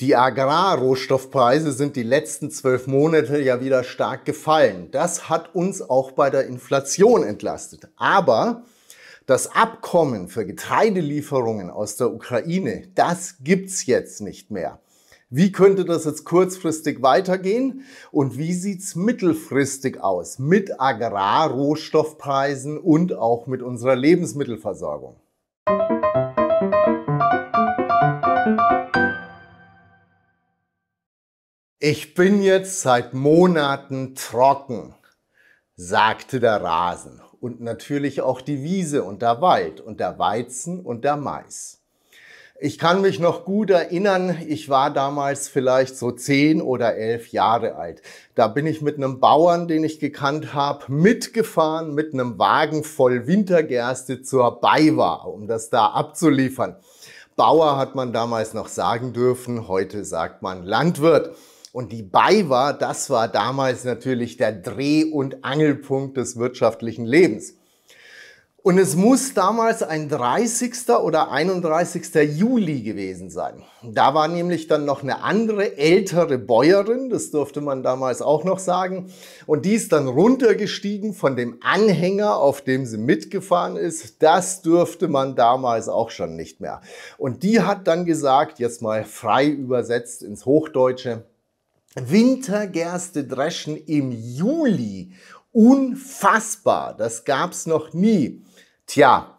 Die Agrarrohstoffpreise sind die letzten zwölf Monate ja wieder stark gefallen. Das hat uns auch bei der Inflation entlastet. Aber das Abkommen für Getreidelieferungen aus der Ukraine, das gibt's jetzt nicht mehr. Wie könnte das jetzt kurzfristig weitergehen? Und wie sieht's mittelfristig aus mit Agrarrohstoffpreisen und auch mit unserer Lebensmittelversorgung? Ich bin jetzt seit Monaten trocken, sagte der Rasen und natürlich auch die Wiese und der Wald und der Weizen und der Mais. Ich kann mich noch gut erinnern, ich war damals vielleicht so zehn oder elf Jahre alt. Da bin ich mit einem Bauern, den ich gekannt habe, mitgefahren mit einem Wagen voll Wintergerste zur Baywa, um das da abzuliefern. Bauer hat man damals noch sagen dürfen, heute sagt man Landwirt. Und die BayWa, das war damals natürlich der Dreh- und Angelpunkt des wirtschaftlichen Lebens. Und es muss damals ein 30. oder 31. Juli gewesen sein. Da war nämlich dann noch eine andere ältere Bäuerin, das durfte man damals auch noch sagen, und die ist dann runtergestiegen von dem Anhänger, auf dem sie mitgefahren ist. Das durfte man damals auch schon nicht mehr. Und die hat dann gesagt, jetzt mal frei übersetzt ins Hochdeutsche, Wintergerste dreschen im Juli. Unfassbar, das gab's noch nie. Tja,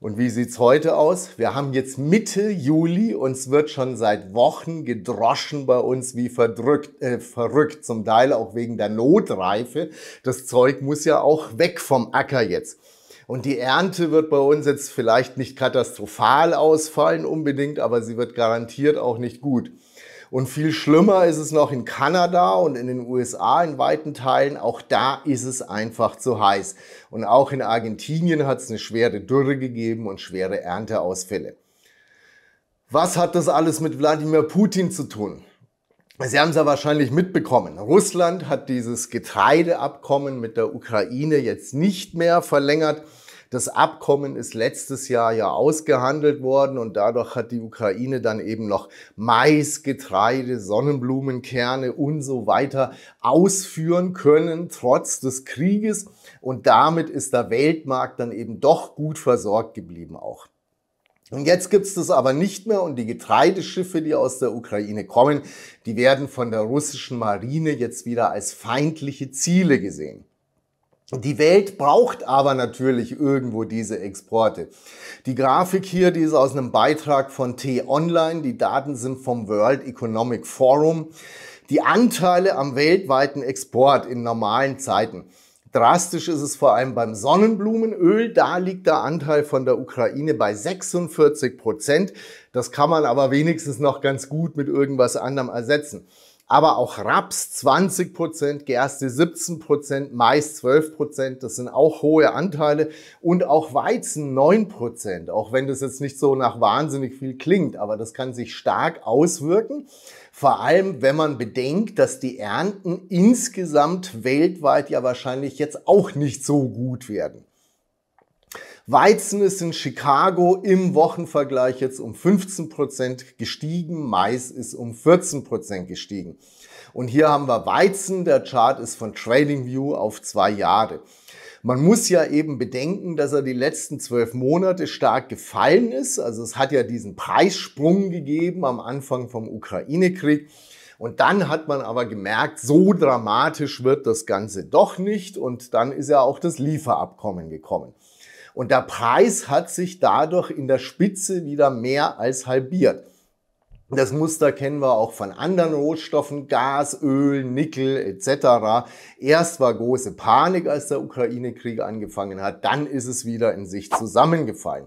und wie sieht's heute aus? Wir haben jetzt Mitte Juli und es wird schon seit Wochen gedroschen bei uns wie verdrückt, äh, verrückt, zum Teil auch wegen der Notreife. Das Zeug muss ja auch weg vom Acker jetzt. Und die Ernte wird bei uns jetzt vielleicht nicht katastrophal ausfallen unbedingt, aber sie wird garantiert auch nicht gut. Und viel schlimmer ist es noch in Kanada und in den USA in weiten Teilen. Auch da ist es einfach zu heiß. Und auch in Argentinien hat es eine schwere Dürre gegeben und schwere Ernteausfälle. Was hat das alles mit Wladimir Putin zu tun? Sie haben es ja wahrscheinlich mitbekommen. Russland hat dieses Getreideabkommen mit der Ukraine jetzt nicht mehr verlängert. Das Abkommen ist letztes Jahr ja ausgehandelt worden und dadurch hat die Ukraine dann eben noch Mais, Getreide, Sonnenblumenkerne und so weiter ausführen können, trotz des Krieges. Und damit ist der Weltmarkt dann eben doch gut versorgt geblieben auch. Und jetzt gibt es das aber nicht mehr und die Getreideschiffe, die aus der Ukraine kommen, die werden von der russischen Marine jetzt wieder als feindliche Ziele gesehen. Die Welt braucht aber natürlich irgendwo diese Exporte. Die Grafik hier, die ist aus einem Beitrag von T-Online. Die Daten sind vom World Economic Forum. Die Anteile am weltweiten Export in normalen Zeiten. Drastisch ist es vor allem beim Sonnenblumenöl. Da liegt der Anteil von der Ukraine bei 46 Prozent. Das kann man aber wenigstens noch ganz gut mit irgendwas anderem ersetzen aber auch Raps 20 Gerste 17 Mais 12 Das sind auch hohe Anteile und auch Weizen 9 Auch wenn das jetzt nicht so nach wahnsinnig viel klingt, aber das kann sich stark auswirken. Vor allem, wenn man bedenkt, dass die Ernten insgesamt weltweit ja wahrscheinlich jetzt auch nicht so gut werden. Weizen ist in Chicago im Wochenvergleich jetzt um 15% Prozent gestiegen, Mais ist um 14% Prozent gestiegen. Und hier haben wir Weizen, der Chart ist von TradingView auf zwei Jahre. Man muss ja eben bedenken, dass er die letzten zwölf Monate stark gefallen ist. Also es hat ja diesen Preissprung gegeben am Anfang vom Ukraine-Krieg. Und dann hat man aber gemerkt, so dramatisch wird das Ganze doch nicht. Und dann ist ja auch das Lieferabkommen gekommen. Und der Preis hat sich dadurch in der Spitze wieder mehr als halbiert. Das Muster kennen wir auch von anderen Rohstoffen, Gas, Öl, Nickel etc. Erst war große Panik, als der Ukraine-Krieg angefangen hat, dann ist es wieder in sich zusammengefallen.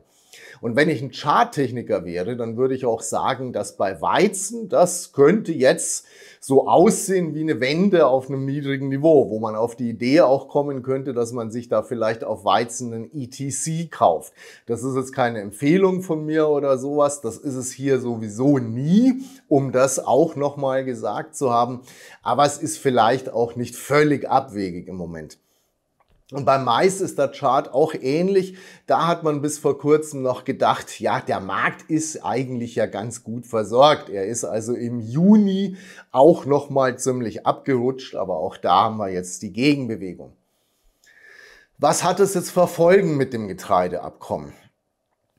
Und wenn ich ein Charttechniker wäre, dann würde ich auch sagen, dass bei Weizen, das könnte jetzt so aussehen wie eine Wende auf einem niedrigen Niveau, wo man auf die Idee auch kommen könnte, dass man sich da vielleicht auf Weizen einen ETC kauft. Das ist jetzt keine Empfehlung von mir oder sowas. Das ist es hier sowieso nie, um das auch nochmal gesagt zu haben. Aber es ist vielleicht auch nicht völlig abwegig im Moment. Und beim Mais ist der Chart auch ähnlich. Da hat man bis vor kurzem noch gedacht, ja, der Markt ist eigentlich ja ganz gut versorgt. Er ist also im Juni auch nochmal ziemlich abgerutscht, aber auch da haben wir jetzt die Gegenbewegung. Was hat es jetzt verfolgen mit dem Getreideabkommen?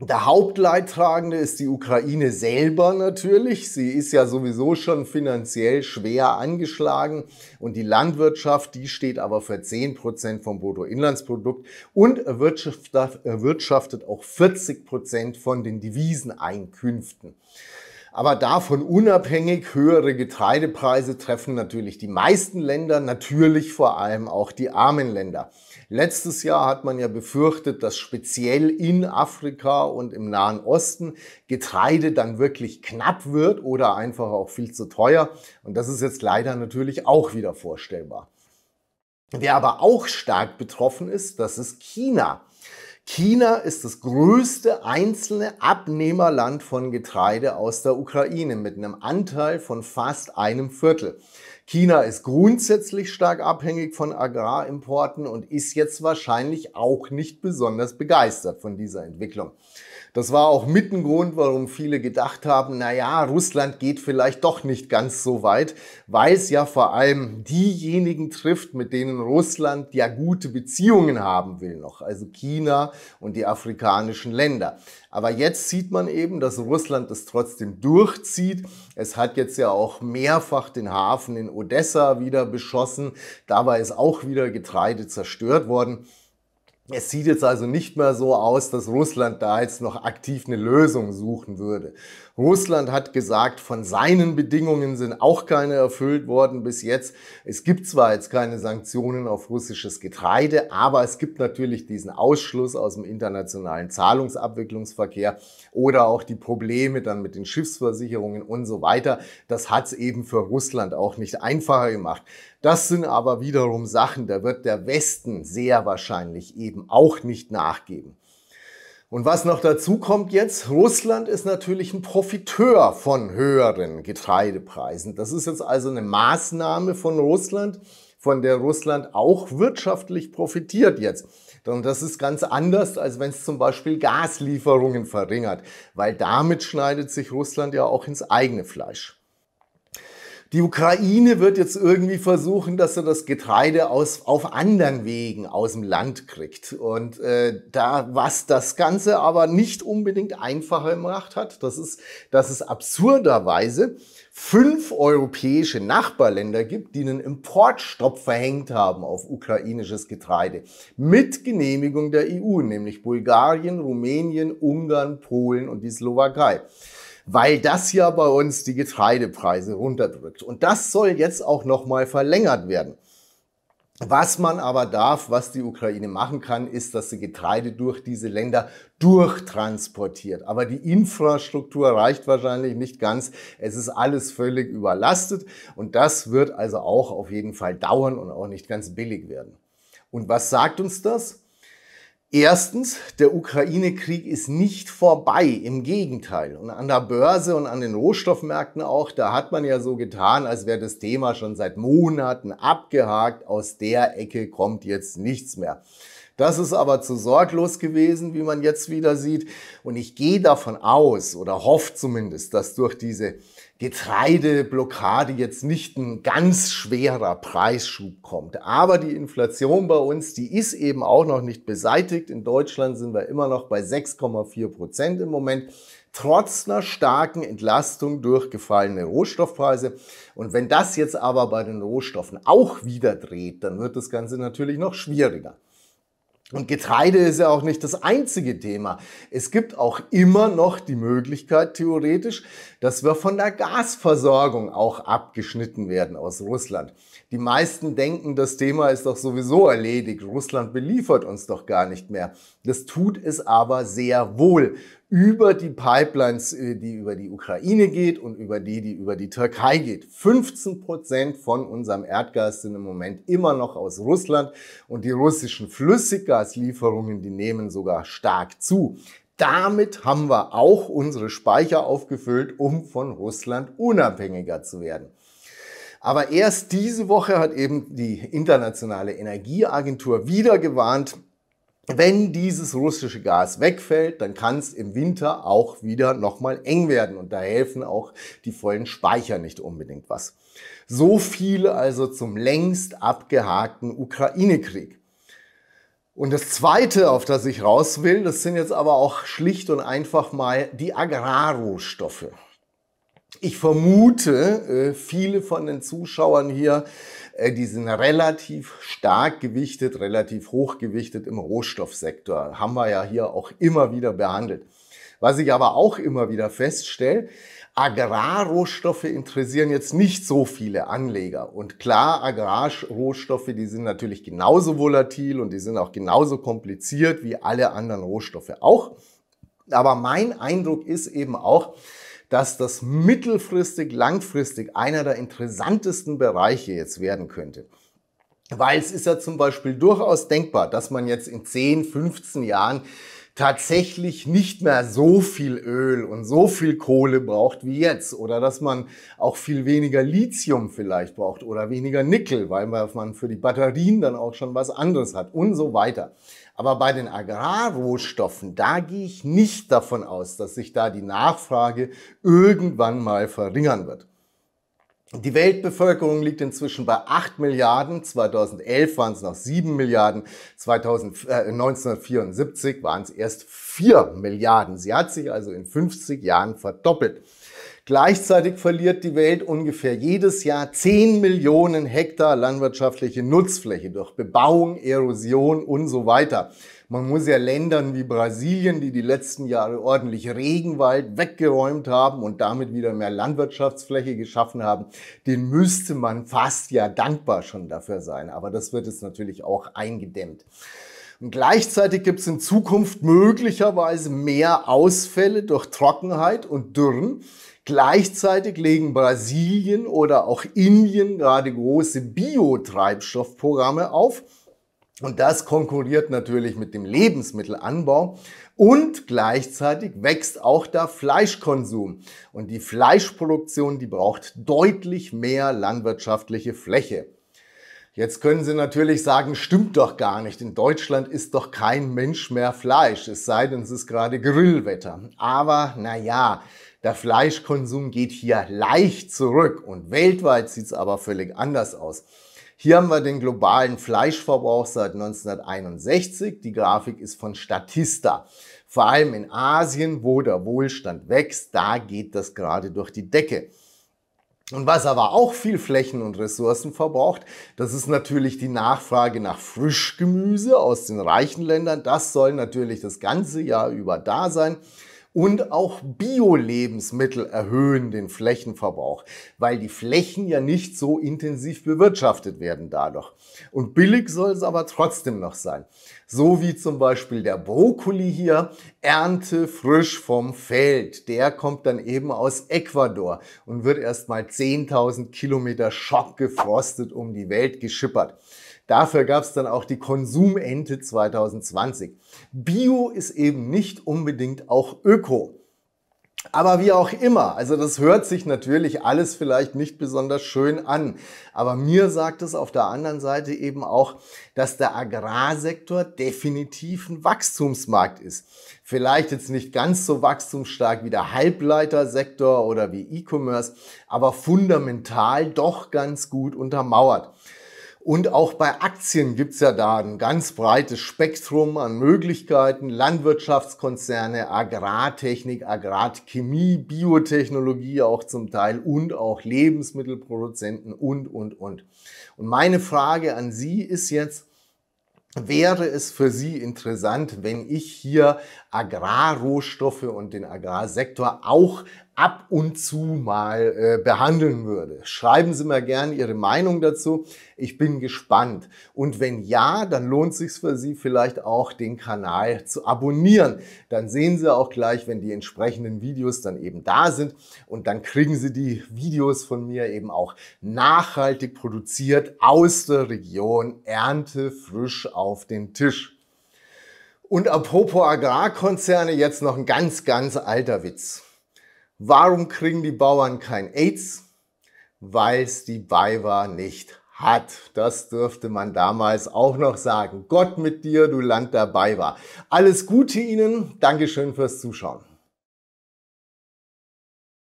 Der Hauptleidtragende ist die Ukraine selber natürlich. Sie ist ja sowieso schon finanziell schwer angeschlagen und die Landwirtschaft, die steht aber für 10% vom Bruttoinlandsprodukt und erwirtschaftet auch 40% von den Deviseneinkünften. Aber davon unabhängig höhere Getreidepreise treffen natürlich die meisten Länder, natürlich vor allem auch die armen Länder. Letztes Jahr hat man ja befürchtet, dass speziell in Afrika und im Nahen Osten Getreide dann wirklich knapp wird oder einfach auch viel zu teuer. Und das ist jetzt leider natürlich auch wieder vorstellbar. Wer aber auch stark betroffen ist, das ist China. China ist das größte einzelne Abnehmerland von Getreide aus der Ukraine mit einem Anteil von fast einem Viertel. China ist grundsätzlich stark abhängig von Agrarimporten und ist jetzt wahrscheinlich auch nicht besonders begeistert von dieser Entwicklung. Das war auch mit ein Grund, warum viele gedacht haben, na ja, Russland geht vielleicht doch nicht ganz so weit, weil es ja vor allem diejenigen trifft, mit denen Russland ja gute Beziehungen haben will noch, also China und die afrikanischen Länder. Aber jetzt sieht man eben, dass Russland es trotzdem durchzieht. Es hat jetzt ja auch mehrfach den Hafen in Odessa wieder beschossen. Dabei ist auch wieder Getreide zerstört worden. Es sieht jetzt also nicht mehr so aus, dass Russland da jetzt noch aktiv eine Lösung suchen würde. Russland hat gesagt, von seinen Bedingungen sind auch keine erfüllt worden bis jetzt. Es gibt zwar jetzt keine Sanktionen auf russisches Getreide, aber es gibt natürlich diesen Ausschluss aus dem internationalen Zahlungsabwicklungsverkehr oder auch die Probleme dann mit den Schiffsversicherungen und so weiter. Das hat es eben für Russland auch nicht einfacher gemacht. Das sind aber wiederum Sachen, da wird der Westen sehr wahrscheinlich eben eben auch nicht nachgeben. Und was noch dazu kommt jetzt, Russland ist natürlich ein Profiteur von höheren Getreidepreisen. Das ist jetzt also eine Maßnahme von Russland, von der Russland auch wirtschaftlich profitiert jetzt. Und das ist ganz anders, als wenn es zum Beispiel Gaslieferungen verringert, weil damit schneidet sich Russland ja auch ins eigene Fleisch. Die Ukraine wird jetzt irgendwie versuchen, dass sie das Getreide aus, auf anderen Wegen aus dem Land kriegt. Und äh, da, was das Ganze aber nicht unbedingt einfacher gemacht hat, das ist, dass es absurderweise fünf europäische Nachbarländer gibt, die einen Importstopp verhängt haben auf ukrainisches Getreide mit Genehmigung der EU, nämlich Bulgarien, Rumänien, Ungarn, Polen und die Slowakei weil das ja bei uns die Getreidepreise runterdrückt. Und das soll jetzt auch nochmal verlängert werden. Was man aber darf, was die Ukraine machen kann, ist, dass sie Getreide durch diese Länder durchtransportiert. Aber die Infrastruktur reicht wahrscheinlich nicht ganz. Es ist alles völlig überlastet und das wird also auch auf jeden Fall dauern und auch nicht ganz billig werden. Und was sagt uns das? Erstens, der Ukraine-Krieg ist nicht vorbei, im Gegenteil. Und an der Börse und an den Rohstoffmärkten auch, da hat man ja so getan, als wäre das Thema schon seit Monaten abgehakt. Aus der Ecke kommt jetzt nichts mehr. Das ist aber zu sorglos gewesen, wie man jetzt wieder sieht. Und ich gehe davon aus oder hoffe zumindest, dass durch diese Getreideblockade jetzt nicht ein ganz schwerer Preisschub kommt. Aber die Inflation bei uns, die ist eben auch noch nicht beseitigt. In Deutschland sind wir immer noch bei 6,4 Prozent im Moment, trotz einer starken Entlastung durch gefallene Rohstoffpreise. Und wenn das jetzt aber bei den Rohstoffen auch wieder dreht, dann wird das Ganze natürlich noch schwieriger. Und Getreide ist ja auch nicht das einzige Thema. Es gibt auch immer noch die Möglichkeit, theoretisch, dass wir von der Gasversorgung auch abgeschnitten werden aus Russland. Die meisten denken, das Thema ist doch sowieso erledigt. Russland beliefert uns doch gar nicht mehr. Das tut es aber sehr wohl über die Pipelines, äh, die über die Ukraine geht und über die, die über die Türkei geht. 15 Prozent von unserem Erdgas sind im Moment immer noch aus Russland und die russischen Flüssiggaslieferungen, die nehmen sogar stark zu. Damit haben wir auch unsere Speicher aufgefüllt, um von Russland unabhängiger zu werden. Aber erst diese Woche hat eben die Internationale Energieagentur wieder gewarnt, wenn dieses russische Gas wegfällt, dann kann es im Winter auch wieder nochmal eng werden und da helfen auch die vollen Speicher nicht unbedingt was. So viel also zum längst abgehakten Ukraine-Krieg. Und das Zweite, auf das ich raus will, das sind jetzt aber auch schlicht und einfach mal die Agrarrohstoffe. Ich vermute, äh, viele von den Zuschauern hier, äh, die sind relativ stark gewichtet, relativ hoch gewichtet im Rohstoffsektor. Haben wir ja hier auch immer wieder behandelt. Was ich aber auch immer wieder feststelle, Agrarrohstoffe interessieren jetzt nicht so viele Anleger. Und klar, Agrarrohstoffe, die sind natürlich genauso volatil und die sind auch genauso kompliziert wie alle anderen Rohstoffe auch. Aber mein Eindruck ist eben auch, dass das mittelfristig, langfristig einer der interessantesten Bereiche jetzt werden könnte. Weil es ist ja zum Beispiel durchaus denkbar, dass man jetzt in 10, 15 Jahren tatsächlich nicht mehr so viel Öl und so viel Kohle braucht wie jetzt oder dass man auch viel weniger Lithium vielleicht braucht oder weniger Nickel, weil man für die Batterien dann auch schon was anderes hat und so weiter. Aber bei den Agrarrohstoffen, da gehe ich nicht davon aus, dass sich da die Nachfrage irgendwann mal verringern wird. Die Weltbevölkerung liegt inzwischen bei 8 Milliarden, 2011 waren es noch 7 Milliarden, 2000, äh, 1974 waren es erst 4 Milliarden. Sie hat sich also in 50 Jahren verdoppelt. Gleichzeitig verliert die Welt ungefähr jedes Jahr 10 Millionen Hektar landwirtschaftliche Nutzfläche durch Bebauung, Erosion und so weiter. Man muss ja Ländern wie Brasilien, die die letzten Jahre ordentlich Regenwald weggeräumt haben und damit wieder mehr Landwirtschaftsfläche geschaffen haben, den müsste man fast ja dankbar schon dafür sein. Aber das wird jetzt natürlich auch eingedämmt. Und gleichzeitig gibt es in Zukunft möglicherweise mehr Ausfälle durch Trockenheit und Dürren. Gleichzeitig legen Brasilien oder auch Indien gerade große Biotreibstoffprogramme auf. Und das konkurriert natürlich mit dem Lebensmittelanbau. Und gleichzeitig wächst auch der Fleischkonsum. Und die Fleischproduktion, die braucht deutlich mehr landwirtschaftliche Fläche. Jetzt können Sie natürlich sagen, stimmt doch gar nicht. In Deutschland ist doch kein Mensch mehr Fleisch, es sei denn, es ist gerade Grillwetter. Aber naja, der Fleischkonsum geht hier leicht zurück und weltweit sieht es aber völlig anders aus. Hier haben wir den globalen Fleischverbrauch seit 1961. Die Grafik ist von Statista. Vor allem in Asien, wo der Wohlstand wächst, da geht das gerade durch die Decke. Und was aber auch viel Flächen und Ressourcen verbraucht, das ist natürlich die Nachfrage nach Frischgemüse aus den reichen Ländern. Das soll natürlich das ganze Jahr über da sein. Und auch Bio-Lebensmittel erhöhen den Flächenverbrauch, weil die Flächen ja nicht so intensiv bewirtschaftet werden dadurch. Und billig soll es aber trotzdem noch sein. So wie zum Beispiel der Brokkoli hier, Ernte frisch vom Feld. Der kommt dann eben aus Ecuador und wird erstmal 10.000 Kilometer schockgefrostet um die Welt geschippert. Dafür gab es dann auch die Konsumente 2020. Bio ist eben nicht unbedingt auch Öko. Aber wie auch immer, also das hört sich natürlich alles vielleicht nicht besonders schön an. Aber mir sagt es auf der anderen Seite eben auch, dass der Agrarsektor definitiv ein Wachstumsmarkt ist. Vielleicht jetzt nicht ganz so wachstumsstark wie der Halbleitersektor oder wie E-Commerce, aber fundamental doch ganz gut untermauert. Und auch bei Aktien gibt es ja da ein ganz breites Spektrum an Möglichkeiten. Landwirtschaftskonzerne, Agrartechnik, Agrarchemie, Biotechnologie auch zum Teil und auch Lebensmittelproduzenten und, und, und. Und meine Frage an Sie ist jetzt, wäre es für Sie interessant, wenn ich hier Agrarrohstoffe und den Agrarsektor auch ab und zu mal äh, behandeln würde. Schreiben Sie mir gerne Ihre Meinung dazu. Ich bin gespannt. Und wenn ja, dann lohnt es sich für Sie vielleicht auch, den Kanal zu abonnieren. Dann sehen Sie auch gleich, wenn die entsprechenden Videos dann eben da sind. Und dann kriegen Sie die Videos von mir eben auch nachhaltig produziert aus der Region Ernte frisch auf den Tisch. Und apropos Agrarkonzerne, jetzt noch ein ganz, ganz alter Witz. Warum kriegen die Bauern kein AIDS? Weil es die Weiber nicht hat. Das dürfte man damals auch noch sagen. Gott mit dir, du Land der Weiber. Alles Gute Ihnen. Dankeschön fürs Zuschauen.